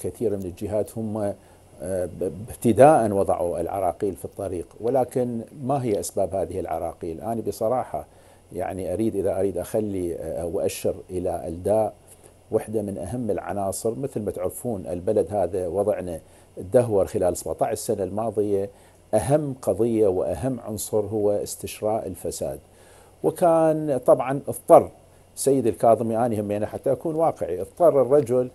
كثير من الجهات هم آه، ابتداء وضعوا العراقيل في الطريق ولكن ما هي اسباب هذه العراقيل؟ انا بصراحه يعني اريد اذا اريد اخلي آه، واشر الى الداء واحده من اهم العناصر مثل ما تعرفون البلد هذا وضعنا تدهور خلال 17 سنه الماضيه اهم قضيه واهم عنصر هو استشراء الفساد. وكان طبعا اضطر سيد الكاظمي اني يعني همينه حتى اكون واقعي اضطر الرجل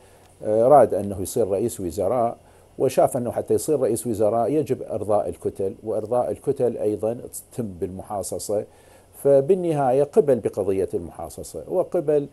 آه، راد أنه يصير رئيس وزراء وشاف أنه حتى يصير رئيس وزراء يجب إرضاء الكتل وإرضاء الكتل أيضا تتم بالمحاصصة فبالنهاية قبل بقضية المحاصصة وقبل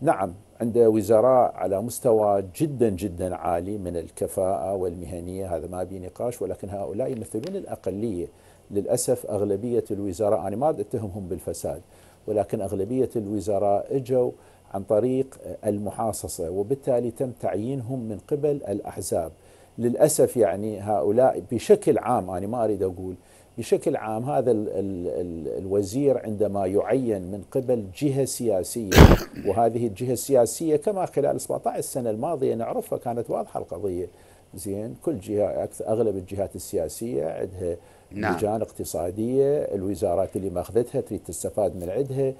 نعم عنده وزراء على مستوى جدا جدا عالي من الكفاءة والمهنية هذا ما بي نقاش ولكن هؤلاء يمثلون الأقلية للأسف أغلبية الوزراء أنا ما أتهمهم بالفساد ولكن أغلبية الوزراء إجوا عن طريق المحاصصة وبالتالي تم تعيينهم من قبل الأحزاب للأسف يعني هؤلاء بشكل عام أنا ما أريد أقول بشكل عام هذا الـ الـ الـ الوزير عندما يعين من قبل جهه سياسيه وهذه الجهه السياسيه كما خلال 17 سنه الماضيه نعرفها كانت واضحه القضيه زين كل جهه اكثر اغلب الجهات السياسيه عندها نعم. لجان اقتصاديه الوزارات اللي ماخذتها تريد تستفاد من عندها